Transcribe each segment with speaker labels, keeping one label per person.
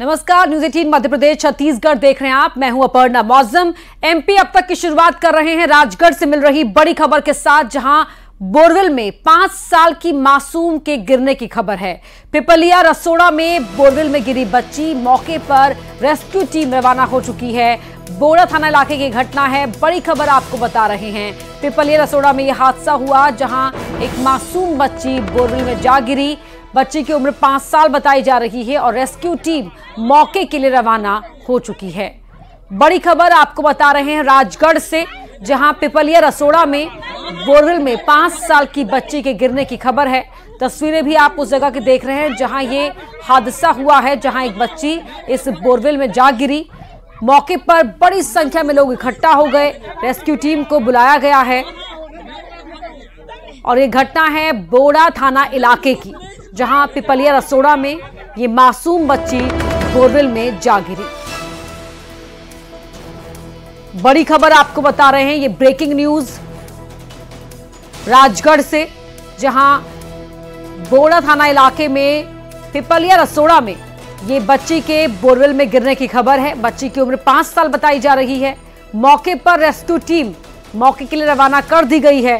Speaker 1: नमस्कार news eighteen Madhya Pradesh Chhattisgarh देख रहे हैं आप मैं हूं अपर्णा मौजम एमपी अब तक की शुरुआत कर रहे हैं राजगढ़ से मिल रही बड़ी खबर के साथ जहां बोरवेल में पांच साल की मासूम के गिरने की खबर है पिपलिया रसोड़ा में बोरवेल में गिरी बच्ची मौके पर रेस्क्यू टीम रवाना हो चुकी है बोरा थाना इलाके की घटना है बड़ी खबर आपको बता रहे हैं पिपलिया रसोड़ा में यह हादसा हुआ जहां एक मासूम बच्ची बोरवेल में जा गिरी बच्चे की उम्र पांच साल बताई जा रही है और रेस्क्यू टीम मौके के लिए रवाना हो चुकी है बड़ी खबर आपको बता रहे हैं राजगढ़ से जहां पिपलिया रसोड़ा में बोरवेल में पांच साल की बच्ची के गिरने की खबर है तस्वीरें भी आप उस जगह की देख रहे हैं जहां ये हादसा हुआ है जहां एक बच्ची इस बोरवेल में जा गिरी मौके पर बड़ी संख्या में लोग इकट्ठा हो गए रेस्क्यू टीम को बुलाया गया है और ये घटना है बोड़ा थाना इलाके की जहां पिपलिया रसोड़ा में ये मासूम बच्ची बोरवेल में जा गिरी बड़ी खबर आपको बता रहे हैं ये ब्रेकिंग न्यूज राजगढ़ से जहां बोड़ा थाना इलाके में पिपलिया रसोड़ा में ये बच्ची के बोरवेल में गिरने की खबर है बच्ची की उम्र पांच साल बताई जा रही है मौके पर रेस्क्यू टीम मौके के लिए रवाना कर दी गई है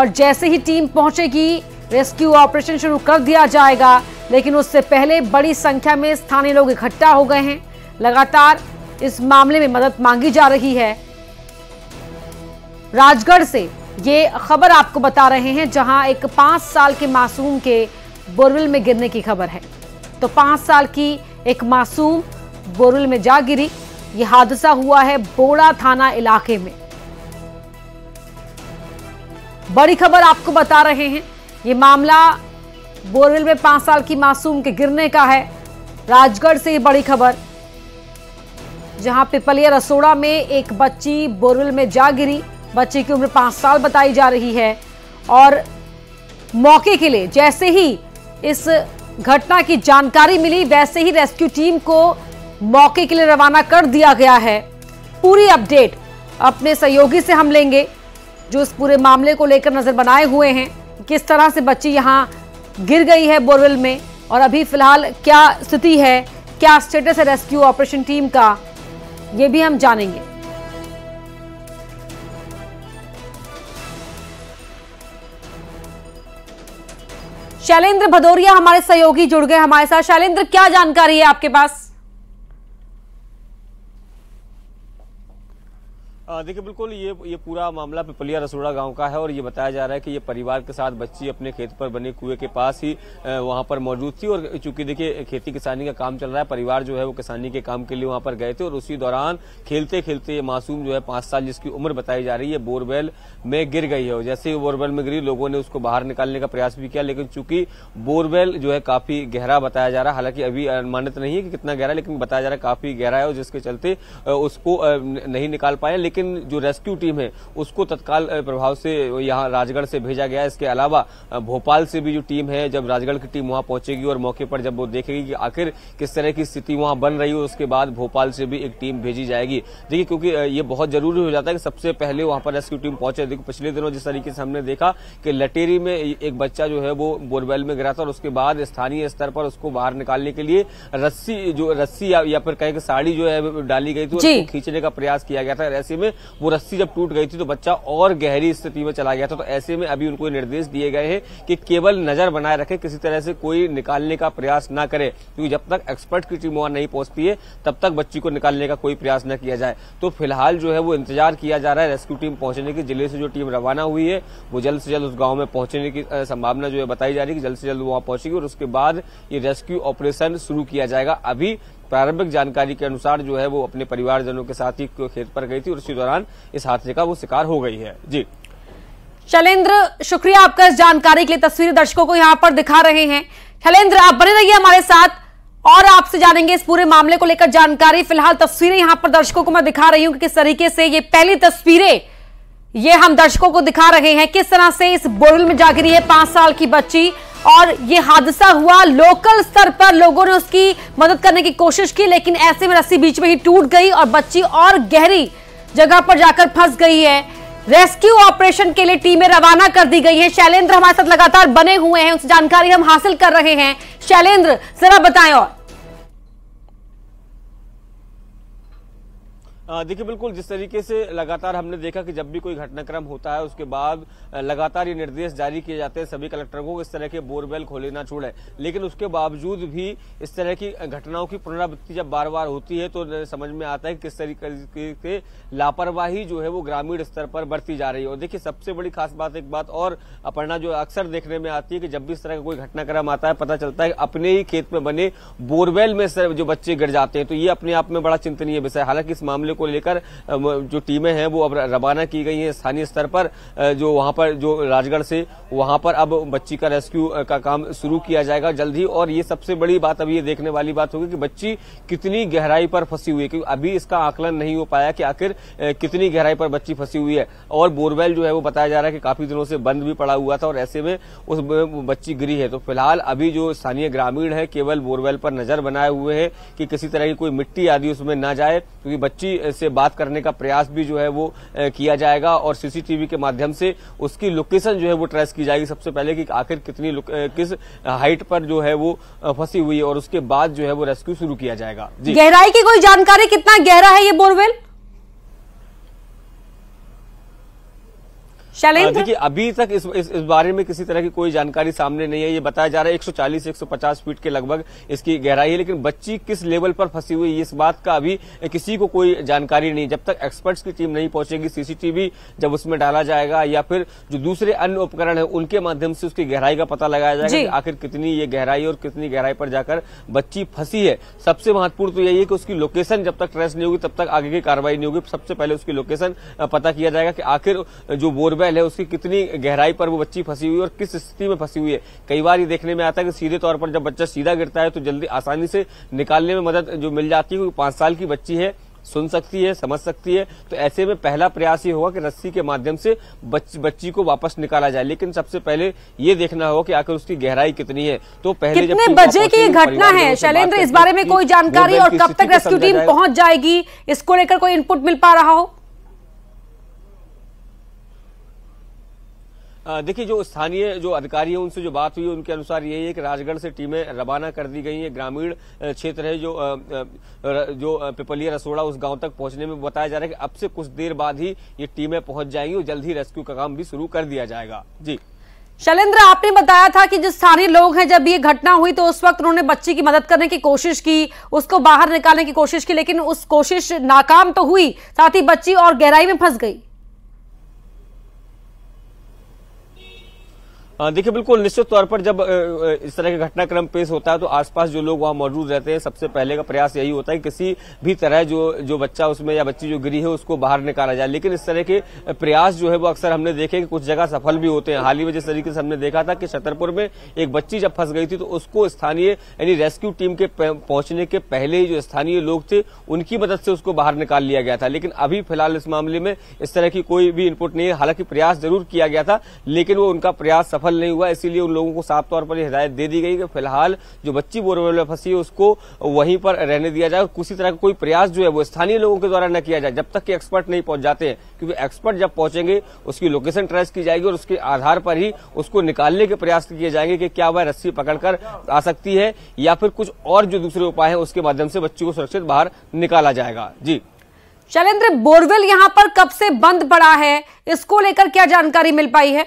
Speaker 1: और जैसे ही टीम पहुंचेगी रेस्क्यू ऑपरेशन शुरू कर दिया जाएगा लेकिन उससे पहले बड़ी संख्या में स्थानीय लोग इकट्ठा हो गए हैं लगातार इस मामले में मदद मांगी जा रही है राजगढ़ से ये खबर आपको बता रहे हैं जहां एक पांच साल के मासूम के बोरवेल में गिरने की खबर है तो पांच साल की एक मासूम बोरवेल में जा गिरी यह हादसा हुआ है बोड़ा थाना इलाके में बड़ी खबर आपको बता रहे हैं ये मामला बोरवेल में पांच साल की मासूम के गिरने का है राजगढ़ से ये बड़ी खबर जहां पिपलिया रसोड़ा में एक बच्ची बोरवेल में जा गिरी बच्ची की उम्र पांच साल बताई जा रही है और मौके के लिए जैसे ही इस घटना की जानकारी मिली वैसे ही रेस्क्यू टीम को मौके के लिए रवाना कर दिया गया है पूरी अपडेट अपने सहयोगी से हम लेंगे जो इस पूरे मामले को लेकर नजर बनाए हुए हैं किस तरह से बच्ची यहाँ गिर गई है बोरवेल में और अभी फिलहाल क्या स्थिति है क्या स्टेटस है रेस्क्यू ऑपरेशन टीम का ये भी हम जानेंगे शैलेंद्र भदौरिया हमारे सहयोगी जुड़ गए हमारे साथ शैलेंद्र क्या जानकारी है आपके पास
Speaker 2: देखिए बिल्कुल ये ये पूरा मामला पिपलिया रसोड़ा गांव का है और ये बताया जा रहा है कि ये परिवार के साथ बच्ची अपने खेत पर बने कुएं के पास ही वहां पर मौजूद थी और चूंकि देखिए खेती किसानी का काम चल रहा है परिवार जो है वो किसानी के काम के लिए वहां पर गए थे और उसी दौरान खेलते खेलते ये मासूम जो है पांच साल जिसकी उम्र बताई जा रही है बोरवेल में गिर गई है जैसे ही बोरवेल में गिरी लोगों ने उसको बाहर निकालने का प्रयास भी किया लेकिन चूंकि बोरवेल जो है काफी गहरा बताया जा रहा है हालांकि अभी अनुमानित नहीं है कि कितना गहरा लेकिन बताया जा रहा है काफी गहरा है और जिसके चलते उसको नहीं निकाल पाए लेकिन लेकिन जो रेस्क्यू टीम है उसको तत्काल प्रभाव से यहाँ राजगढ़ से भेजा गया इसके अलावा भोपाल से भी जो टीम है जब राजगढ़ की टीम वहां पहुंचेगी और मौके पर जब वो देखेगी कि आखिर किस तरह की स्थिति वहां बन रही है उसके बाद भोपाल से भी एक टीम भेजी जाएगी देखिए क्योंकि ये बहुत जरूरी हो जाता है कि सबसे पहले वहां पर रेस्क्यू टीम पहुंचे देखो पिछले दिनों जिस तरीके से हमने देखा कि लटेरी में एक बच्चा जो है वो बोरवेल में गिरा था और उसके बाद स्थानीय स्तर पर उसको बाहर निकालने के लिए रस्सी जो रस्सी या, फिर कहें कि साड़ी जो है डाली गई थी उसको खींचने का प्रयास किया गया था ऐसे में वो रस्सी जब टूट गई थी तो बच्चा और गहरी स्थिति में चला गया था तो ऐसे में अभी उनको निर्देश दिए गए हैं कि केवल नजर बनाए रखें किसी तरह से कोई निकालने का प्रयास ना करे क्योंकि जब तक एक्सपर्ट की टीम वहां नहीं पहुंचती है तब तक बच्ची को निकालने का कोई प्रयास न किया जाए तो फिलहाल जो है वो इंतजार किया जा रहा है रेस्क्यू टीम पहुंचने की जिले से जो टीम रवाना हुई है वो जल्द से जल्द उस गांव में पहुंचने की संभावना जो है बताई जा रही है कि जल्द से जल्द वहां पहुंचेगी और उसके बाद ये रेस्क्यू ऑपरेशन शुरू किया जाएगा अभी प्रारंभिक जानकारी के अनुसार जो है वो अपने परिवारजनों के साथ ही खेत पर गई थी और उसी दौरान इस हादसे का वो शिकार हो गई है जी
Speaker 1: शैलेन्द्र शुक्रिया आपका इस जानकारी के लिए तस्वीर दर्शकों को यहाँ पर दिखा रहे हैं शैलेन्द्र आप बने रहिए हमारे साथ और आपसे जानेंगे इस पूरे मामले को लेकर जानकारी फिलहाल तस्वीरें यहां पर दर्शकों को मैं दिखा रही हूँ कि किस तरीके से ये पहली तस्वीरें ये हम दर्शकों को दिखा रहे हैं किस तरह से इस बोरल में जा गिरी है पांच साल की बच्ची और ये हादसा हुआ लोकल स्तर पर लोगों ने उसकी मदद करने की कोशिश की लेकिन ऐसे में रस्सी बीच में ही टूट गई और बच्ची और गहरी जगह पर जाकर फंस गई है रेस्क्यू ऑपरेशन के लिए टीमें रवाना कर दी गई हैं शैलेंद्र हमारे साथ लगातार बने हुए हैं उनसे जानकारी हम हासिल कर रहे हैं शैलेंद्र जरा बताएं और
Speaker 2: देखिए बिल्कुल जिस तरीके से लगातार हमने देखा कि जब भी कोई घटनाक्रम होता है उसके बाद लगातार ये निर्देश जारी किए जाते हैं सभी कलेक्टरों को इस तरह के बोरवेल खोले ना छोड़े लेकिन उसके बावजूद भी इस तरह की घटनाओं की पुनरावृत्ति जब बार बार होती है तो समझ में आता है कि किस तरीके से लापरवाही जो है वो ग्रामीण स्तर पर बढ़ती जा रही है और देखिये सबसे बड़ी खास बात एक बात और अपना जो अक्सर देखने में आती है कि जब भी इस तरह का कोई घटनाक्रम आता है पता चलता है अपने ही खेत में बने बोरवेल में जो बच्चे गिर जाते हैं तो ये अपने आप में बड़ा चिंतनीय विषय हालांकि इस मामले को को लेकर जो टीमें हैं वो अब रवाना की गई हैं स्थानीय स्तर पर जो वहां पर जो राजगढ़ से वहां पर अब बच्ची का रेस्क्यू का काम शुरू किया जाएगा जल्द ही और ये सबसे बड़ी बात अभी ये देखने वाली बात होगी कि बच्ची कितनी गहराई पर फंसी हुई है क्योंकि अभी इसका आकलन नहीं हो पाया कि आखिर कितनी गहराई पर बच्ची फंसी हुई है और बोरवेल जो है वो बताया जा रहा है कि काफी दिनों से बंद भी पड़ा हुआ था और ऐसे में उस बच्ची गिरी है तो फिलहाल अभी जो स्थानीय ग्रामीण है केवल बोरवेल पर नजर बनाए हुए है कि किसी तरह की कोई मिट्टी आदि उसमें ना जाए क्योंकि बच्ची से बात करने का प्रयास भी जो है वो किया जाएगा और सीसीटीवी के माध्यम से उसकी लोकेशन जो है वो ट्रेस की जाएगी सबसे पहले कि आखिर कितनी किस हाइट पर जो है वो फंसी हुई है और उसके बाद जो है वो रेस्क्यू शुरू किया जाएगा जी गहराई की कोई जानकारी कितना गहरा है ये बोरवेल हाँ, तो- देखिए अभी तक इस, इस इस बारे में किसी तरह की कोई जानकारी सामने नहीं है ये बताया जा रहा है 140 150 फीट के लगभग इसकी गहराई है लेकिन बच्ची किस लेवल पर फंसी हुई इस बात का अभी किसी को कोई जानकारी नहीं जब तक एक्सपर्ट्स की टीम नहीं पहुंचेगी सीसीटीवी जब उसमें डाला जाएगा या फिर जो दूसरे अन्य उपकरण है उनके माध्यम से उसकी गहराई का पता लगाया जाएगा कि आखिर कितनी ये गहराई और कितनी गहराई पर जाकर बच्ची फंसी है सबसे महत्वपूर्ण तो यही है कि उसकी लोकेशन जब तक ट्रेस नहीं होगी तब तक आगे की कार्रवाई नहीं होगी सबसे पहले उसकी लोकेशन पता किया जाएगा कि आखिर जो बोरवेल ट्यूबवेल है उसकी कितनी गहराई पर वो बच्ची फंसी हुई है और किस स्थिति में फंसी हुई है कई बार ये देखने में आता है कि सीधे तौर पर जब बच्चा सीधा गिरता है तो जल्दी आसानी से निकालने में मदद जो मिल जाती है पांच साल की बच्ची है सुन सकती है समझ सकती है तो ऐसे में पहला प्रयास ये होगा कि रस्सी के माध्यम से बच, बच्ची को वापस निकाला जाए लेकिन सबसे पहले ये देखना होगा कि आखिर उसकी गहराई कितनी है तो पहले कितने बजे की घटना है शैलेंद्र इस बारे में कोई जानकारी और कब तक रेस्क्यू टीम पहुंच
Speaker 1: जाएगी इसको लेकर कोई इनपुट मिल पा रहा हो
Speaker 2: देखिए जो स्थानीय जो अधिकारी हैं उनसे जो बात हुई उनके अनुसार यही है कि राजगढ़ से टीमें रवाना कर दी गई हैं ग्रामीण क्षेत्र है जो जो पिपलिया रसोड़ा उस गांव तक पहुंचने में बताया जा रहा है कि अब से कुछ देर बाद ही ये टीमें पहुंच जाएंगी और जल्द ही रेस्क्यू का काम भी शुरू कर दिया जाएगा जी
Speaker 1: शैलेन्द्र आपने बताया था कि जो स्थानीय लोग हैं जब ये घटना हुई तो उस वक्त उन्होंने बच्ची की मदद करने की कोशिश की उसको बाहर निकालने की कोशिश की लेकिन उस कोशिश नाकाम तो हुई साथ ही बच्ची और गहराई में फंस गई
Speaker 2: देखिए बिल्कुल निश्चित तौर पर जब इस तरह के घटनाक्रम पेश होता है तो आसपास जो लोग वहां मौजूद रहते हैं सबसे पहले का प्रयास यही होता है कि किसी भी तरह जो जो बच्चा उसमें या बच्ची जो गिरी है उसको बाहर निकाला जाए लेकिन इस तरह के प्रयास जो है वो अक्सर हमने देखे कि कुछ जगह सफल भी होते हैं हाल ही में जिस तरीके से हमने देखा था कि छतरपुर में एक बच्ची जब फंस गई थी तो उसको स्थानीय यानी रेस्क्यू टीम के पहुंचने के पहले ही जो स्थानीय लोग थे उनकी मदद से उसको बाहर निकाल लिया गया था लेकिन अभी फिलहाल इस मामले में इस तरह की कोई भी इनपुट नहीं है हालांकि प्रयास जरूर किया गया था लेकिन वो उनका प्रयास सफल सफल नहीं हुआ इसीलिए उन लोगों को साफ तौर पर हिदायत दे दी गई कि फिलहाल जो बच्ची बोरवेल में फंसी है उसको वहीं पर रहने दिया जाए और किसी तरह का कोई प्रयास जो है वो स्थानीय लोगों के द्वारा न किया जाए जब तक कि एक्सपर्ट नहीं पहुंच जाते हैं क्योंकि एक्सपर्ट जब पहुंचेंगे उसकी लोकेशन ट्रेस की जाएगी और उसके आधार पर ही उसको निकालने के प्रयास किए जाएंगे कि क्या वह रस्सी पकड़कर आ सकती है या फिर कुछ और जो दूसरे उपाय है उसके माध्यम से बच्ची को सुरक्षित बाहर निकाला जाएगा जी
Speaker 1: शैलेंद्र बोरवेल यहां पर कब से बंद पड़ा है इसको लेकर क्या जानकारी मिल पाई है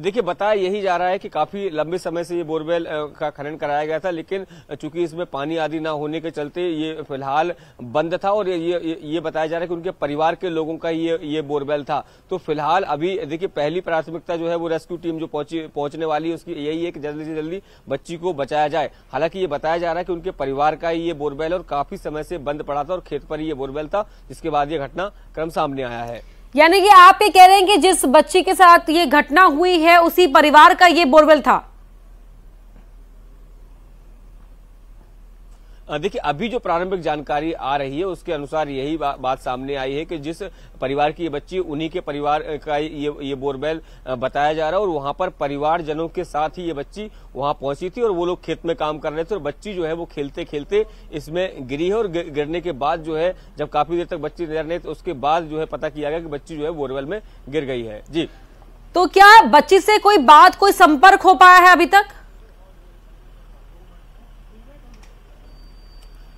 Speaker 2: देखिए बताया यही जा रहा है कि काफी लंबे समय से ये बोरवेल का खनन कराया गया था लेकिन चूंकि इसमें पानी आदि ना होने के चलते ये फिलहाल बंद था और ये ये, ये बताया जा रहा है कि उनके परिवार के लोगों का ये ये बोरवेल था तो फिलहाल अभी देखिए पहली प्राथमिकता जो है वो रेस्क्यू टीम जो पहुंची पहुंचने वाली है उसकी यही है कि जल्दी से जल्दी बच्ची को बचाया जाए हालांकि ये बताया जा रहा है कि उनके परिवार का ये बोरवेल और काफी समय से बंद पड़ा था और खेत पर ही ये बोरवेल था जिसके बाद ये घटना क्रम सामने आया है
Speaker 1: यानी कि आप ये कह रहे हैं कि जिस बच्ची के साथ ये घटना हुई है उसी परिवार का ये बोरवेल था
Speaker 2: देखिए अभी जो प्रारंभिक जानकारी आ रही है उसके अनुसार यही बा, बात सामने आई है कि जिस परिवार की ये बच्ची उन्हीं के परिवार का ये ये बोरवेल बताया जा रहा है और वहां पर परिवारजनों के साथ ही ये बच्ची वहां पहुंची थी और वो लोग खेत में काम कर रहे थे और बच्ची जो है वो खेलते खेलते इसमें गिरी है और गिरने के बाद जो है जब काफी देर तक बच्ची नजर नहीं तो उसके बाद जो है पता किया गया कि बच्ची जो है बोरवेल में गिर गई है जी
Speaker 1: तो क्या बच्ची से कोई बात कोई संपर्क हो पाया है अभी तक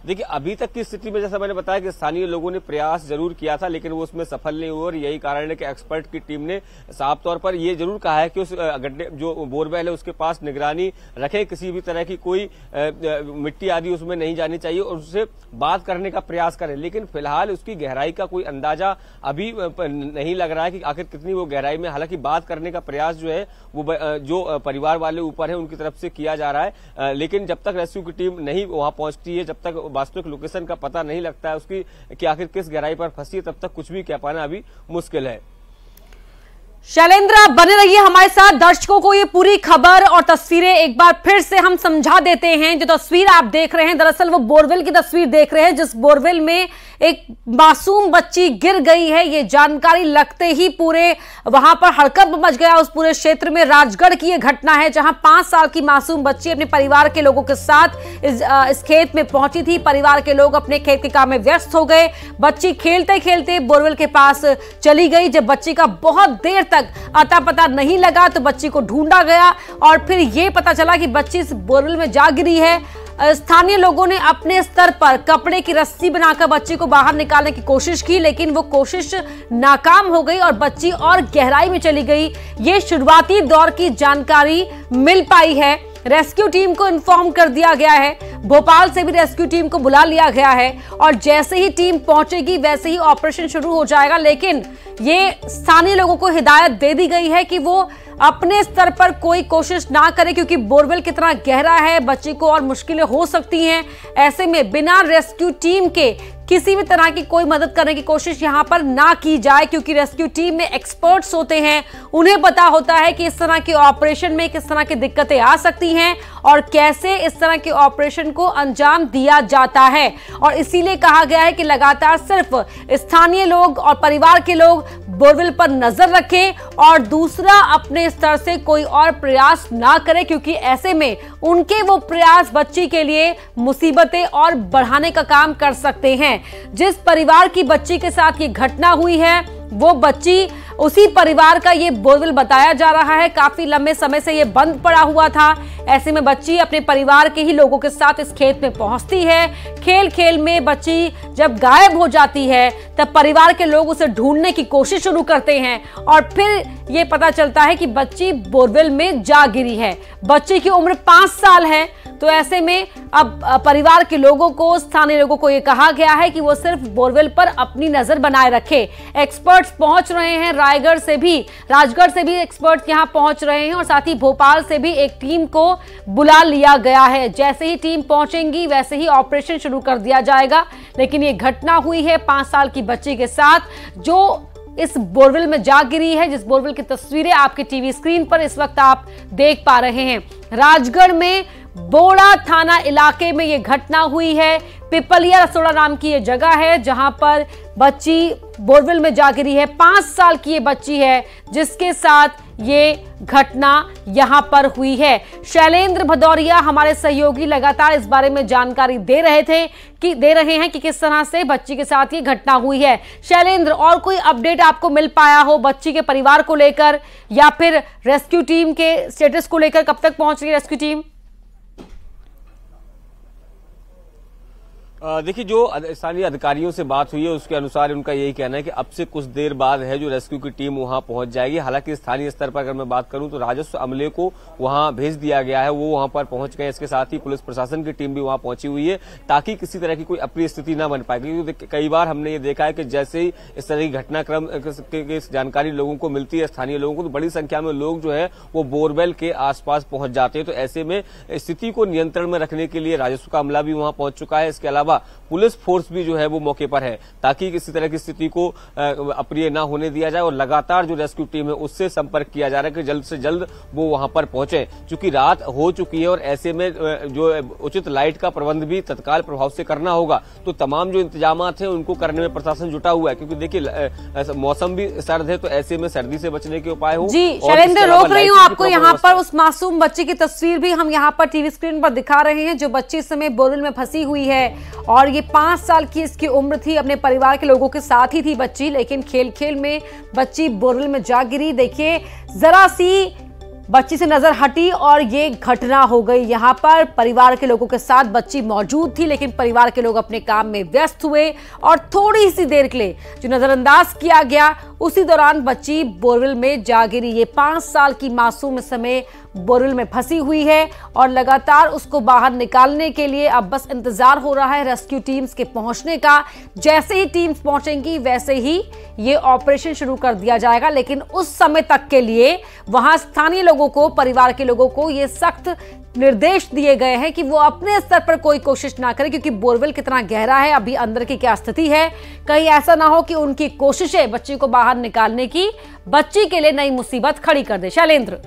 Speaker 2: देखिए अभी तक की स्थिति में जैसा मैंने बताया कि स्थानीय लोगों ने प्रयास जरूर किया था लेकिन वो उसमें सफल नहीं हुआ और यही कारण है कि एक्सपर्ट की टीम ने साफ तौर पर यह जरूर कहा है कि उस गड्ढे जो बोरवेल है उसके पास निगरानी रखे किसी भी तरह की कोई मिट्टी आदि उसमें नहीं जानी चाहिए और उससे बात करने का प्रयास करें लेकिन फिलहाल उसकी गहराई का कोई अंदाजा अभी नहीं लग रहा है कि आखिर कितनी वो गहराई में हालांकि बात करने का प्रयास जो है वो जो परिवार वाले ऊपर है उनकी तरफ से किया जा रहा है लेकिन जब तक रेस्क्यू की टीम नहीं वहां पहुंचती है जब तक वास्तविक लोकेशन का पता नहीं लगता है उसकी कि आखिर किस गहराई पर फंसी है तब तक कुछ भी कह पाना अभी मुश्किल है
Speaker 1: शैलेंद्र बने रहिए हमारे साथ दर्शकों को ये पूरी खबर और तस्वीरें एक बार फिर से हम समझा देते हैं जो तस्वीर आप देख रहे हैं दरअसल वो बोरवेल की तस्वीर देख रहे हैं जिस बोरवेल में एक मासूम बच्ची गिर गई है ये जानकारी लगते ही पूरे वहां पर हड़कंप मच गया उस पूरे क्षेत्र में राजगढ़ की ये घटना है जहां पांच साल की मासूम बच्ची अपने परिवार के लोगों के साथ इस, इस खेत में पहुंची थी परिवार के लोग अपने खेत के काम में व्यस्त हो गए बच्ची खेलते खेलते बोरवेल के पास चली गई जब बच्ची का बहुत देर तक अता पता नहीं लगा तो बच्ची को ढूंढा गया और फिर ये पता चला कि बच्ची इस बोरवेल में जा गिरी है स्थानीय लोगों ने अपने स्तर पर कपड़े की रस्सी बनाकर बच्ची को बाहर निकालने की कोशिश की लेकिन वो कोशिश नाकाम हो गई और बच्ची और गहराई में चली गई ये शुरुआती दौर की जानकारी मिल पाई है रेस्क्यू टीम को इन्फॉर्म कर दिया गया है भोपाल से भी रेस्क्यू टीम को बुला लिया गया है और जैसे ही टीम पहुंचेगी वैसे ही ऑपरेशन शुरू हो जाएगा लेकिन ये स्थानीय लोगों को हिदायत दे दी गई है कि वो अपने स्तर पर कोई कोशिश ना करें क्योंकि बोरवेल कितना गहरा है बच्चे को और मुश्किलें हो सकती हैं ऐसे में बिना रेस्क्यू टीम के किसी भी तरह की कोई मदद करने की कोशिश यहाँ पर ना की जाए क्योंकि रेस्क्यू टीम में एक्सपर्ट्स होते हैं उन्हें पता होता है कि इस तरह के ऑपरेशन में किस तरह की दिक्कतें आ सकती हैं और कैसे इस तरह के ऑपरेशन को अंजाम दिया जाता है और इसीलिए कहा गया है कि लगातार सिर्फ स्थानीय लोग और परिवार के लोग बोरवेल पर नजर रखें और दूसरा अपने स्तर से कोई और प्रयास ना करें क्योंकि ऐसे में उनके वो प्रयास बच्ची के लिए मुसीबतें और बढ़ाने का काम कर सकते हैं हैं जिस परिवार की बच्ची के साथ ये घटना हुई है वो बच्ची उसी परिवार का ये बोरवेल बताया जा रहा है काफी लंबे समय से ये बंद पड़ा हुआ था ऐसे में बच्ची अपने परिवार के ही लोगों के साथ इस खेत में पहुंचती है खेल खेल में बच्ची जब गायब हो जाती है तब परिवार के लोग उसे ढूंढने की कोशिश शुरू करते हैं और फिर ये पता चलता है कि बच्ची बोरवेल में जा गिरी है बच्ची की उम्र पांच साल है तो ऐसे में अब परिवार के लोगों को स्थानीय लोगों को ये कहा गया है कि वो सिर्फ बोरवेल पर अपनी नजर बनाए रखे एक्सपर्ट्स पहुंच रहे हैं रायगढ़ से भी राजगढ़ से भी एक्सपर्ट यहां पहुंच रहे हैं और साथ ही भोपाल से भी एक टीम को बुला लिया गया है जैसे ही टीम पहुंचेंगी वैसे ही ऑपरेशन शुरू कर दिया जाएगा लेकिन ये घटना हुई है पांच साल की बच्ची के साथ जो इस बोरवेल में जा गिरी है जिस बोरवेल की तस्वीरें आपके टीवी स्क्रीन पर इस वक्त आप देख पा रहे हैं राजगढ़ में बोड़ा थाना इलाके में ये घटना हुई है पिपलिया रसोड़ा नाम की ये जगह है जहां पर बच्ची बोरवेल में जा गिरी है पांच साल की ये बच्ची है जिसके साथ ये घटना यहां पर हुई है शैलेंद्र भदौरिया हमारे सहयोगी लगातार इस बारे में जानकारी दे रहे थे कि दे रहे हैं कि किस तरह से बच्ची के साथ ये घटना हुई है शैलेंद्र और कोई अपडेट आपको मिल पाया हो बच्ची के परिवार को लेकर या फिर रेस्क्यू टीम के स्टेटस को लेकर कब तक पहुंच रही है रेस्क्यू टीम
Speaker 2: देखिए जो स्थानीय अधिकारियों से बात हुई है उसके अनुसार उनका यही कहना है कि अब से कुछ देर बाद है जो रेस्क्यू की टीम वहां पहुंच जाएगी हालांकि स्थानीय स्तर पर अगर मैं बात करूं तो राजस्व अमले को वहां भेज दिया गया है वो वहां पर पहुंच गए इसके साथ ही पुलिस प्रशासन की टीम भी वहां पहुंची हुई है ताकि किसी तरह की कोई अप्रिय स्थिति न बन पाए क्योंकि कई बार हमने ये देखा है कि जैसे ही इस तरह की घटनाक्रम की जानकारी लोगों को मिलती है स्थानीय लोगों को तो बड़ी संख्या में लोग जो है वो बोरवेल के आसपास पहुंच जाते हैं तो ऐसे में स्थिति को नियंत्रण में रखने के लिए राजस्व का अमला भी वहां पहुंच चुका है इसके अलावा अलावा पुलिस फोर्स भी जो है वो मौके पर है ताकि किसी तरह की स्थिति को अप्रिय न होने दिया जाए और लगातार जो रेस्क्यू टीम है उससे संपर्क किया जा रहा है कि जल्द से जल्द वो वहां पर पहुंचे चूंकि रात हो चुकी है और ऐसे में जो उचित लाइट का प्रबंध भी तत्काल प्रभाव से करना होगा तो तमाम जो इंतजाम है उनको करने में प्रशासन जुटा हुआ है क्योंकि देखिए मौसम भी सर्द है तो ऐसे में सर्दी से बचने के उपाय हो जी शैलेंद्र रोक रही हूँ आपको यहाँ
Speaker 1: पर उस मासूम बच्चे की तस्वीर भी हम यहाँ पर टीवी स्क्रीन पर दिखा रहे हैं जो बच्ची इस समय बोरल में फंसी हुई है और ये पांच साल की इसकी उम्र थी अपने परिवार के लोगों के साथ ही थी बच्ची लेकिन खेल खेल में बच्ची बोरवेल में जा गिरी देखिए ज़रा सी बच्ची से नज़र हटी और ये घटना हो गई यहाँ पर परिवार के लोगों के साथ बच्ची मौजूद थी लेकिन परिवार के लोग अपने काम में व्यस्त हुए और थोड़ी सी देर के लिए जो नज़रअंदाज किया गया उसी दौरान बच्ची बोरवेल में जा गिरी ये पांच साल की मासूम समय बुरुल में फंसी हुई है और लगातार उसको बाहर निकालने के लिए अब बस इंतजार हो रहा है रेस्क्यू टीम्स के पहुंचने का जैसे ही टीम्स पहुंचेंगी वैसे ही ये ऑपरेशन शुरू कर दिया जाएगा लेकिन उस समय तक के लिए वहां स्थानीय लोगों को परिवार के लोगों को ये सख्त निर्देश दिए गए हैं कि वो अपने स्तर पर कोई कोशिश ना करें क्योंकि बोरवेल कितना गहरा है अभी अंदर की क्या स्थिति है कहीं ऐसा ना हो कि उनकी कोशिशें बच्ची को बाहर निकालने की बच्ची के लिए नई मुसीबत खड़ी कर दे शैलेंद्र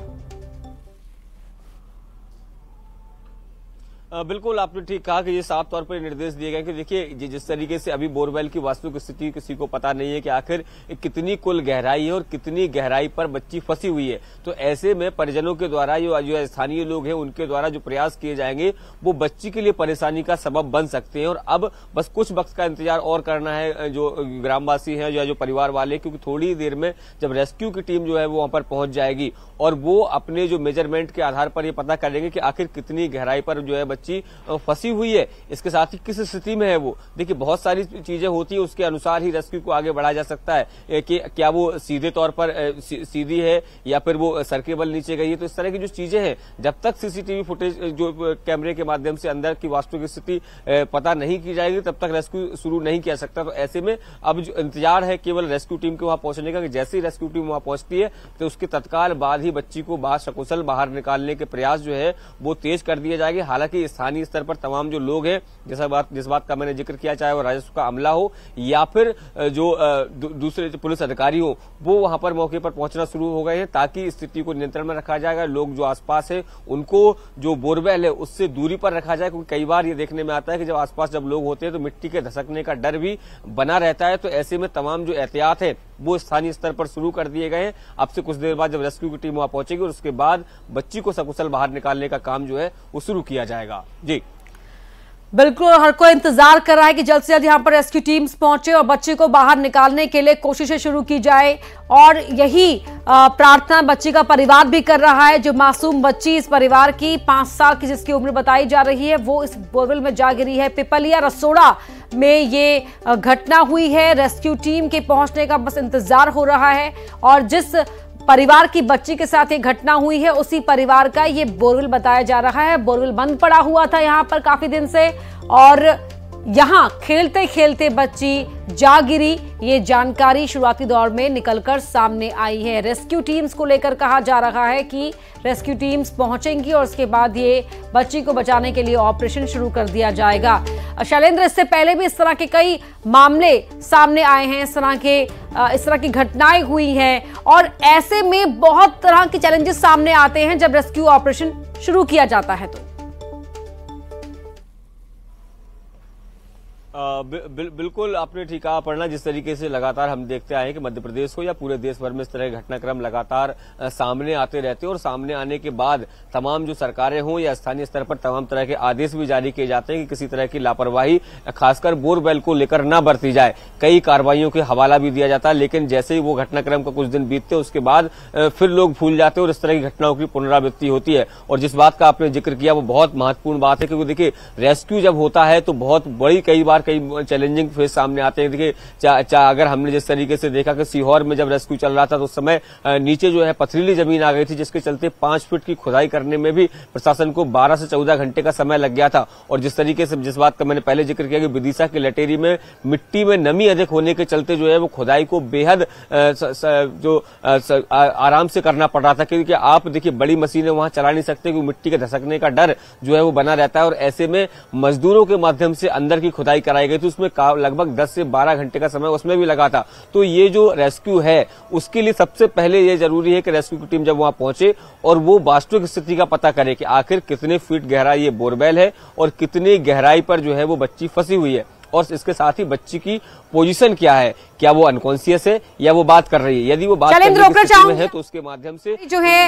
Speaker 2: बिल्कुल आपने ठीक कहा कि ये साफ तौर पर निर्देश दिए गए कि देखिए जिस तरीके से अभी बोरवेल की वास्तविक स्थिति किसी को पता नहीं है कि आखिर कितनी कुल गहराई है और कितनी गहराई पर बच्ची फंसी हुई है तो ऐसे में परिजनों के द्वारा जो जो स्थानीय लोग हैं उनके द्वारा जो प्रयास किए जाएंगे वो बच्ची के लिए परेशानी का सबब बन सकते हैं और अब बस कुछ वक्त का इंतजार और करना है जो ग्रामवासी है या जो परिवार वाले क्योंकि थोड़ी देर में जब रेस्क्यू की टीम जो है वो वहां पर पहुंच जाएगी और वो अपने जो मेजरमेंट के आधार पर ये पता करेंगे कि आखिर कितनी गहराई पर जो है बच्ची फंसी हुई है इसके साथ ही किस स्थिति में है वो देखिए बहुत सारी चीजें होती है उसके अनुसार ही रेस्क्यू को आगे बढ़ाया जा सकता है कि क्या वो सीधे तौर पर सीधी है या फिर वो सरके बल नीचे गई है तो इस तरह की जो चीजें हैं जब तक सीसीटीवी फुटेज जो कैमरे के माध्यम से अंदर की वास्तविक स्थिति पता नहीं की जाएगी तब तक रेस्क्यू शुरू नहीं किया सकता तो ऐसे में अब जो इंतजार है केवल रेस्क्यू टीम के वहां पहुंचने का जैसे ही रेस्क्यू टीम वहां पहुंचती है तो उसके तत्काल बाद ही बच्ची को बाहर सकुशल बाहर निकालने के प्रयास जो है वो तेज कर दिए जाएंगे हालांकि लिए स्थानीय स्तर पर तमाम जो लोग हैं जैसा बात जिस बात का मैंने जिक्र किया चाहे वो राजस्व का अमला हो या फिर जो दूसरे जो पुलिस अधिकारी हो वो वहां पर मौके पर पहुंचना शुरू हो गए हैं ताकि स्थिति को नियंत्रण में रखा जाएगा लोग जो आसपास है उनको जो बोरवेल है उससे दूरी पर रखा जाए क्योंकि कई बार ये देखने में आता है कि जब आसपास जब लोग होते हैं तो मिट्टी के धसकने का डर भी बना रहता है तो ऐसे में तमाम जो एहतियात है वो स्थानीय स्तर पर शुरू कर दिए गए हैं अब से कुछ देर बाद जब रेस्क्यू की टीम वहां पहुंचेगी और उसके बाद बच्ची को सकुशल बाहर निकालने का काम जो है वो शुरू किया जाएगा जी
Speaker 1: बिल्कुल हर कोई इंतजार कर रहा है कि जल्द से जल्द यहाँ पर रेस्क्यू टीम्स पहुंचे और बच्चे को बाहर निकालने के लिए कोशिशें शुरू की जाए और यही प्रार्थना बच्ची का परिवार भी कर रहा है जो मासूम बच्ची इस परिवार की पांच साल की जिसकी उम्र बताई जा रही है वो इस बोरवेल में जा गिरी है पिपलिया रसोड़ा में ये घटना हुई है रेस्क्यू टीम के पहुंचने का बस इंतजार हो रहा है और जिस परिवार की बच्ची के साथ ये घटना हुई है उसी परिवार का ये बोरवेल बताया जा रहा है बोरवेल बंद पड़ा हुआ था यहाँ पर काफी दिन से और यहाँ खेलते खेलते बच्ची जा गिरी ये जानकारी शुरुआती दौर में निकलकर सामने आई है रेस्क्यू टीम्स को लेकर कहा जा रहा है कि रेस्क्यू टीम्स पहुंचेंगी और उसके बाद ये बच्ची को बचाने के लिए ऑपरेशन शुरू कर दिया जाएगा शैलेंद्र इससे पहले भी इस तरह के कई मामले सामने आए हैं इस तरह के इस तरह की घटनाएं हुई हैं और ऐसे में बहुत तरह के चैलेंजेस सामने आते हैं जब रेस्क्यू ऑपरेशन शुरू किया जाता है तो
Speaker 2: बिल, बिल्कुल आपने ठीक कहा पढ़ना जिस तरीके से लगातार हम देखते आए कि मध्य प्रदेश को या पूरे देश भर में इस तरह के घटनाक्रम लगातार सामने आते रहते हैं और सामने आने के बाद तमाम जो सरकारें हों या स्थानीय स्तर पर तमाम तरह के आदेश भी जारी किए जाते हैं कि किसी तरह की लापरवाही खासकर बोरवेल को लेकर न बरती जाए कई कार्रवाईओं के हवाला भी दिया जाता है लेकिन जैसे ही वो घटनाक्रम का कुछ दिन बीतते उसके बाद फिर लोग भूल जाते और इस तरह की घटनाओं की पुनरावृत्ति होती है और जिस बात का आपने जिक्र किया वो बहुत महत्वपूर्ण बात है क्योंकि देखिए रेस्क्यू जब होता है तो बहुत बड़ी कई बार कई चैलेंजिंग फेस सामने आते हैं देखिए अगर हमने जिस तरीके से देखा कि सीहोर में जब रेस्क्यू चल रहा था तो उस समय नीचे जो है पथरीली जमीन आ गई थी जिसके चलते पांच फीट की खुदाई करने में भी प्रशासन को बारह से चौदह घंटे का समय लग गया था और जिस तरीके से जिस बात का मैंने पहले जिक्र किया कि विदिशा के लटेरी में मिट्टी में नमी अधिक होने के चलते जो है वो खुदाई को बेहद जो आराम से करना पड़ रहा था क्योंकि आप देखिए बड़ी मशीनें वहां चला नहीं सकते क्योंकि मिट्टी के धसकने का डर जो है वो बना रहता है और ऐसे में मजदूरों के माध्यम से अंदर की खुदाई करा कराई गई थी उसमें लगभग 10 से 12 घंटे का समय उसमें भी लगा था तो ये जो रेस्क्यू है उसके लिए सबसे पहले ये जरूरी है कि रेस्क्यू की टीम जब वहां पहुंचे और वो वास्तविक स्थिति का पता करे कि आखिर कितने फीट गहरा ये बोरवेल है और कितनी गहराई पर जो है वो बच्ची फंसी हुई है और इसके साथ ही बच्ची की पोजीशन क्या है क्या वो अनकॉन्सियस है या वो बात कर रही है यदि वो बात करने है तो उसके माध्यम से जो है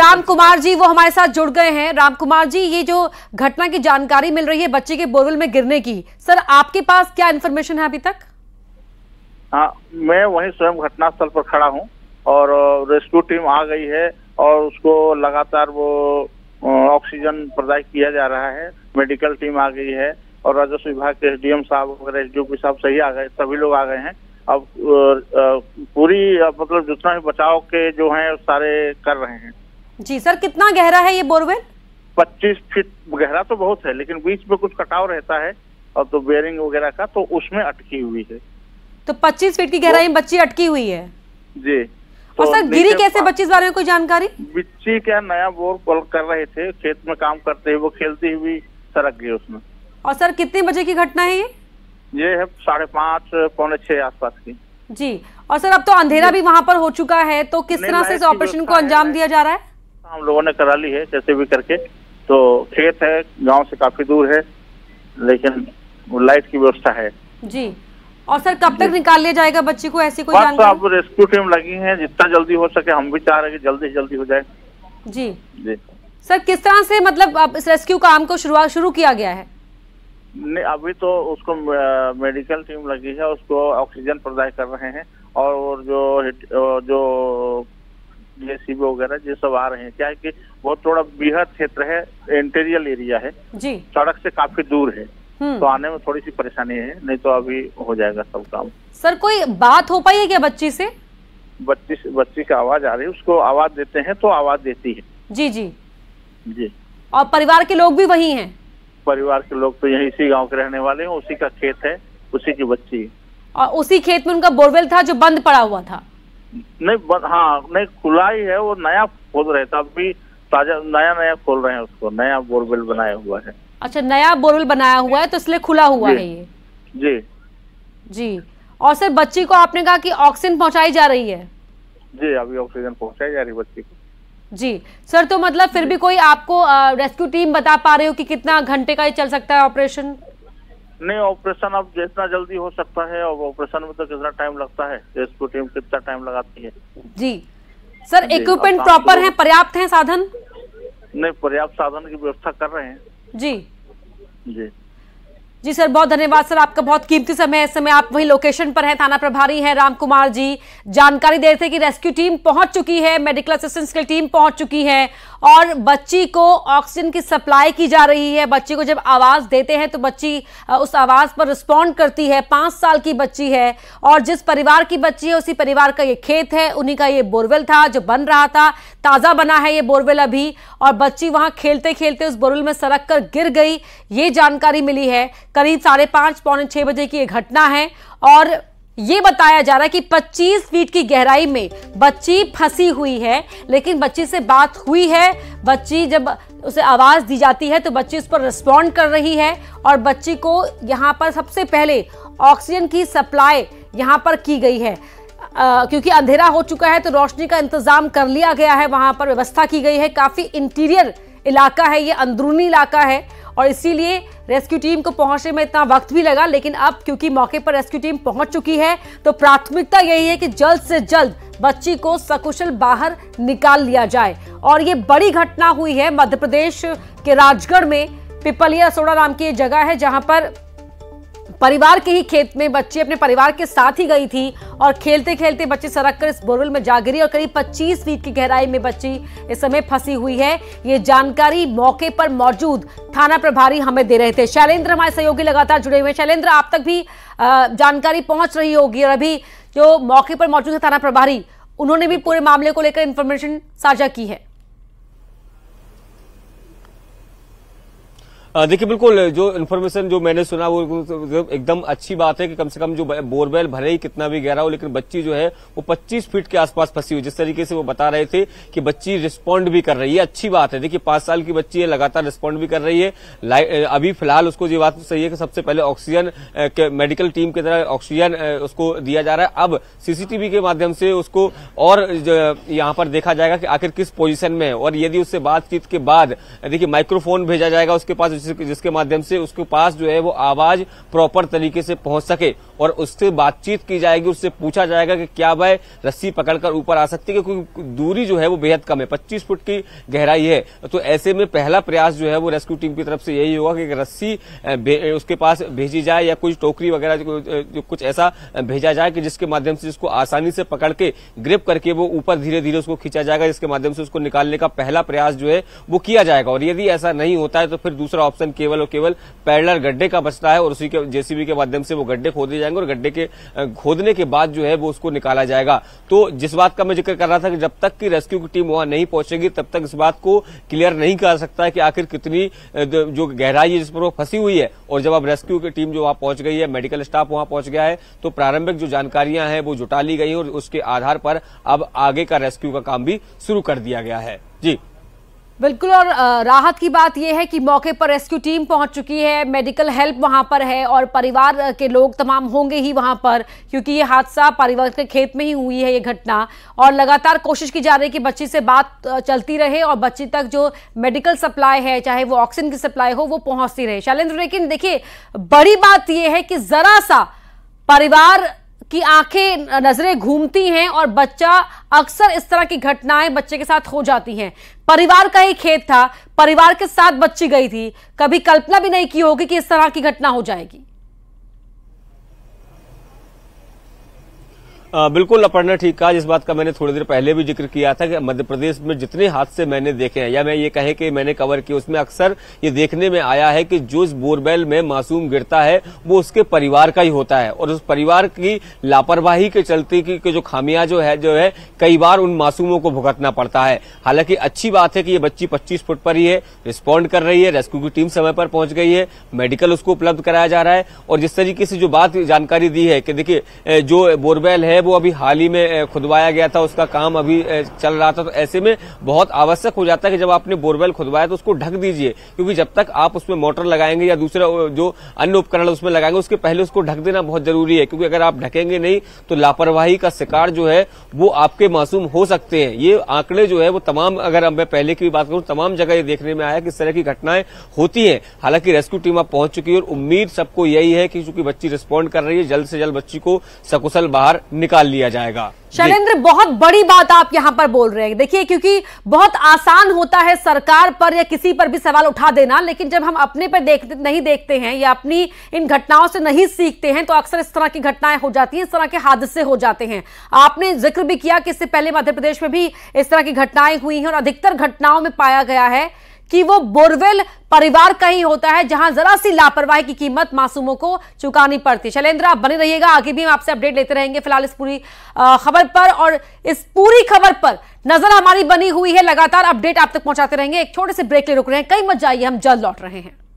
Speaker 1: राम कुमार जी वो हमारे साथ जुड़ गए हैं राम कुमार जी ये जो घटना की जानकारी मिल रही है बच्चे के बोरवेल में गिरने की सर आपके पास क्या इन्फॉर्मेशन है अभी तक
Speaker 3: हाँ मैं वही स्वयं घटनास्थल पर खड़ा हूँ और रेस्क्यू टीम आ गई है और उसको लगातार वो ऑक्सीजन प्रदाय किया जा रहा है मेडिकल टीम आ गई है और राजस्व विभाग के एसडीएम साहब वगैरह एसडीओपी साहब सही आ गए सभी लोग आ गए हैं अब पूरी मतलब जितना भी बचाव के जो है सारे कर रहे हैं
Speaker 1: जी सर कितना गहरा है ये बोरवेल
Speaker 3: पच्चीस फीट गहरा तो बहुत है लेकिन बीच में कुछ कटाव रहता है और तो बेरिंग वगैरह का तो उसमें अटकी हुई है
Speaker 1: तो 25 फीट की गहराई में
Speaker 3: बच्ची अटकी हुई है जी तो और सर गिरी कैसे बच्ची
Speaker 1: बारे में कोई जानकारी
Speaker 3: बच्ची क्या नया बोर कर रहे थे खेत में काम करते हुए वो खेलती हुई सड़क गई उसमें
Speaker 1: और सर कितने बजे की घटना है ये
Speaker 3: ये है साढ़े पाँच पौने छह आसपास की
Speaker 1: जी और सर अब तो अंधेरा भी वहाँ पर हो चुका है तो किस तरह से इस ऑपरेशन को अंजाम दिया जा रहा है
Speaker 3: हम लोगों ने करा ली है जैसे भी करके तो खेत है गांव से काफी दूर है लेकिन लाइट की व्यवस्था है
Speaker 1: जी और सर कब तक निकाल लिया जाएगा बच्चे को ऐसी कोई जानकारी अब
Speaker 3: रेस्क्यू टीम लगी है जितना जल्दी हो सके हम भी चाह रहे की जल्दी जल्दी हो जाए जी जी
Speaker 1: सर किस तरह से मतलब इस रेस्क्यू काम को शुरुआत शुरू किया गया है
Speaker 3: नहीं अभी तो उसको मेडिकल टीम लगी है उसको ऑक्सीजन प्रदाय कर रहे हैं और जो जो जेसीबी वगैरह जो सब आ रहे हैं क्या है की वो थोड़ा बेहद क्षेत्र है इंटीरियर एरिया है जी सड़क से काफी दूर है हम्म। तो आने में थोड़ी सी परेशानी है नहीं तो अभी हो जाएगा सब काम
Speaker 1: सर कोई बात हो पाई है क्या बच्ची से
Speaker 3: बच्ची से बच्ची की आवाज आ रही है उसको आवाज देते हैं तो आवाज देती है
Speaker 1: जी जी जी और परिवार के लोग भी वही हैं
Speaker 3: परिवार के लोग तो यही इसी गांव के रहने वाले हैं उसी का खेत है उसी की बच्ची
Speaker 1: और उसी खेत में उनका बोरवेल था जो बंद पड़ा हुआ था
Speaker 3: नहीं बंद हाँ नहीं खुला ही है वो नया खोल रहे था अभी ताजा नया नया खोल रहे हैं उसको नया बोरवेल बनाया हुआ है
Speaker 1: अच्छा नया बोरवेल बनाया हुआ है तो इसलिए खुला हुआ है
Speaker 3: ये जी
Speaker 1: जी और सर बच्ची को आपने कहा कि ऑक्सीजन पहुंचाई जा रही है
Speaker 3: जी अभी ऑक्सीजन पहुंचाई जा रही है बच्ची को
Speaker 1: जी सर तो मतलब फिर भी कोई आपको रेस्क्यू टीम बता पा रहे हो कि कितना घंटे का ये चल सकता है ऑपरेशन
Speaker 3: नहीं ऑपरेशन अब जितना जल्दी हो सकता है और ऑपरेशन में तो कितना टाइम लगता है रेस्क्यू टीम कितना टाइम लगाती है जी
Speaker 1: सर इक्विपमेंट प्रॉपर है पर्याप्त है साधन
Speaker 3: नहीं पर्याप्त साधन की व्यवस्था कर रहे हैं जी जी
Speaker 1: जी सर बहुत धन्यवाद सर आपका बहुत कीमती समय इस समय आप वही लोकेशन पर हैं थाना प्रभारी हैं राम कुमार जी जानकारी दे रहे थे कि रेस्क्यू टीम पहुंच चुकी है मेडिकल असिस्टेंस की टीम पहुंच चुकी है और बच्ची को ऑक्सीजन की सप्लाई की जा रही है बच्ची को जब आवाज़ देते हैं तो बच्ची उस आवाज़ पर रिस्पॉन्ड करती है पाँच साल की बच्ची है और जिस परिवार की बच्ची है उसी परिवार का ये खेत है उन्हीं का ये बोरवेल था जो बन रहा था ताज़ा बना है ये बोरवेल अभी और बच्ची वहाँ खेलते खेलते उस बोरवेल में सड़क कर गिर गई ये जानकारी मिली है करीब साढ़े पाँच पौने छः बजे की यह घटना है और ये बताया जा रहा है कि 25 फीट की गहराई में बच्ची फंसी हुई है लेकिन बच्ची से बात हुई है बच्ची जब उसे आवाज़ दी जाती है तो बच्ची उस पर रिस्पॉन्ड कर रही है और बच्ची को यहाँ पर सबसे पहले ऑक्सीजन की सप्लाई यहाँ पर की गई है आ, क्योंकि अंधेरा हो चुका है तो रोशनी का इंतज़ाम कर लिया गया है वहाँ पर व्यवस्था की गई है काफ़ी इंटीरियर इलाका है ये अंदरूनी इलाका है और इसीलिए रेस्क्यू टीम को पहुंचने में इतना वक्त भी लगा लेकिन अब क्योंकि मौके पर रेस्क्यू टीम पहुंच चुकी है तो प्राथमिकता यही है कि जल्द से जल्द बच्ची को सकुशल बाहर निकाल लिया जाए और ये बड़ी घटना हुई है मध्य प्रदेश के राजगढ़ में पिपलिया सोडा नाम की जगह है जहां पर परिवार के ही खेत में बच्चे अपने परिवार के साथ ही गई थी और खेलते खेलते बच्चे सड़क कर इस बोरवेल में जा गिरी और करीब 25 फीट की गहराई में बच्ची इस समय फंसी हुई है ये जानकारी मौके पर मौजूद थाना प्रभारी हमें दे रहे थे शैलेंद्र हमारे सहयोगी लगातार जुड़े हुए शैलेंद्र आप तक भी जानकारी पहुंच रही होगी और अभी जो मौके पर मौजूद है थाना प्रभारी उन्होंने भी पूरे मामले को लेकर इन्फॉर्मेशन साझा की है
Speaker 2: देखिए बिल्कुल जो इन्फॉर्मेशन जो मैंने सुना वो मतलब एकदम अच्छी बात है कि कम से कम जो बोरवेल भरे ही कितना भी गहरा हो लेकिन बच्ची जो है वो 25 फीट के आसपास फंसी हुई जिस तरीके से वो बता रहे थे कि बच्ची रिस्पॉन्ड भी कर रही है अच्छी बात है देखिए पांच साल की बच्ची है लगातार रिस्पॉन्ड भी कर रही है अभी फिलहाल उसको ये बात सही है कि सबसे पहले ऑक्सीजन मेडिकल टीम की तरह ऑक्सीजन उसको दिया जा रहा है अब सीसीटीवी के माध्यम से उसको और यहां पर देखा जाएगा कि आखिर किस पोजिशन में है और यदि उससे बातचीत के बाद देखिए माइक्रोफोन भेजा जाएगा उसके पास जिसके माध्यम से उसके पास जो है वो आवाज प्रॉपर तरीके से पहुंच सके और उससे बातचीत की जाएगी उससे पूछा जाएगा कि क्या वह रस्सी पकड़कर ऊपर आ सकती है क्योंकि दूरी जो है वो बेहद कम है पच्चीस फुट की गहराई है तो ऐसे में पहला प्रयास जो है वो रेस्क्यू टीम की तरफ से यही होगा कि रस्सी उसके पास भेजी जाए या कुछ टोकरी वगैरह कुछ ऐसा भेजा जाए कि जिसके माध्यम से जिसको आसानी से पकड़ के ग्रिप करके वो ऊपर धीरे धीरे उसको खींचा जाएगा जिसके माध्यम से उसको निकालने का पहला प्रयास जो है वो किया जाएगा और यदि ऐसा नहीं होता है तो फिर दूसरा ऑप्शन केवल और केवल पैरलर गड्ढे का बचता है और उसी के जेसीबी के माध्यम से वो गड्ढे खोदे जाएंगे और गड्ढे के खोदने के बाद जो है वो उसको निकाला जाएगा तो जिस बात का मैं जिक्र कर रहा था कि जब तक की रेस्क्यू की टीम वहां नहीं पहुंचेगी तब तक इस बात को क्लियर नहीं कर सकता है कि आखिर कितनी जो गहराई है जिस पर वो फंसी हुई है और जब अब रेस्क्यू की टीम जो वहां पहुंच गई है मेडिकल स्टाफ वहां पहुंच गया है तो प्रारंभिक जो जानकारियां हैं वो जुटा ली गई और उसके आधार पर अब आगे का रेस्क्यू का काम भी शुरू कर दिया गया है जी
Speaker 1: बिल्कुल और राहत की बात यह है कि मौके पर रेस्क्यू टीम पहुंच चुकी है मेडिकल हेल्प वहां पर है और परिवार के लोग तमाम होंगे ही वहां पर क्योंकि ये हादसा परिवार के खेत में ही हुई है ये घटना और लगातार कोशिश की जा रही है कि बच्ची से बात चलती रहे और बच्ची तक जो मेडिकल सप्लाई है चाहे वो ऑक्सीजन की सप्लाई हो वो पहुँचती रहे शैलेंद्र लेकिन देखिए बड़ी बात यह है कि ज़रा सा परिवार कि आंखें नजरें घूमती हैं और बच्चा अक्सर इस तरह की घटनाएं बच्चे के साथ हो जाती हैं परिवार का ही खेत था परिवार के साथ बच्ची गई थी कभी कल्पना भी नहीं की होगी कि इस तरह की घटना हो जाएगी
Speaker 2: आ, बिल्कुल अपर्णा ठीक कहा जिस बात का मैंने थोड़ी देर पहले भी जिक्र किया था कि मध्य प्रदेश में जितने हादसे मैंने देखे हैं या मैं ये कहें कि मैंने कवर किया उसमें अक्सर ये देखने में आया है कि जो इस बोरवेल में मासूम गिरता है वो उसके परिवार का ही होता है और उस परिवार की लापरवाही के चलते की जो खामिया जो है जो है कई बार उन मासूमों को भुगतना पड़ता है हालांकि अच्छी बात है कि ये बच्ची पच्चीस फुट पर ही है रिस्पॉन्ड कर रही है रेस्क्यू की टीम समय पर पहुंच गई है मेडिकल उसको उपलब्ध कराया जा रहा है और जिस तरीके से जो बात जानकारी दी है कि देखिये जो बोरवेल है है वो अभी हाल ही में खुदवाया गया था उसका काम अभी चल रहा था तो ऐसे में बहुत आवश्यक हो जाता है कि जब आपने बोरवेल खुदवाया तो उसको ढक दीजिए क्योंकि जब तक आप उसमें मोटर लगाएंगे या दूसरा जो अन्य उपकरण उसमें लगाएंगे उसके पहले उसको ढक देना बहुत जरूरी है क्योंकि अगर आप ढकेंगे नहीं तो लापरवाही का शिकार जो है वो आपके मासूम हो सकते हैं ये आंकड़े जो है वो तमाम अगर मैं पहले की बात करूं तमाम जगह ये देखने में आया कि इस तरह की घटनाएं होती है हालांकि रेस्क्यू टीम अब पहुंच चुकी है और उम्मीद सबको यही है कि चूंकि बच्ची रिस्पॉन्ड कर रही है जल्द से जल्द बच्ची को सकुशल बाहर निकल निकाल लिया जाएगा शैलेंद्र
Speaker 1: बहुत बड़ी बात आप यहां पर बोल रहे हैं देखिए क्योंकि बहुत आसान होता है सरकार पर या किसी पर भी सवाल उठा देना लेकिन जब हम अपने पर देख नहीं देखते हैं या अपनी इन घटनाओं से नहीं सीखते हैं तो अक्सर इस तरह की घटनाएं हो जाती हैं इस तरह के हादसे हो जाते हैं आपने जिक्र भी किया कि इससे पहले मध्य प्रदेश में भी इस तरह की घटनाएं हुई हैं और अधिकतर घटनाओं में पाया गया है कि वो बोरवेल परिवार का ही होता है जहां जरा सी लापरवाही की कीमत मासूमों को चुकानी पड़ती शैलेंद्र आप बने रहिएगा आगे भी हम आपसे अपडेट लेते रहेंगे फिलहाल इस पूरी खबर पर और इस पूरी खबर पर नजर हमारी बनी हुई है लगातार अपडेट आप तक पहुंचाते रहेंगे एक छोटे से ब्रेक ले रुक रहे हैं कहीं मत जाइए हम जल्द लौट रहे हैं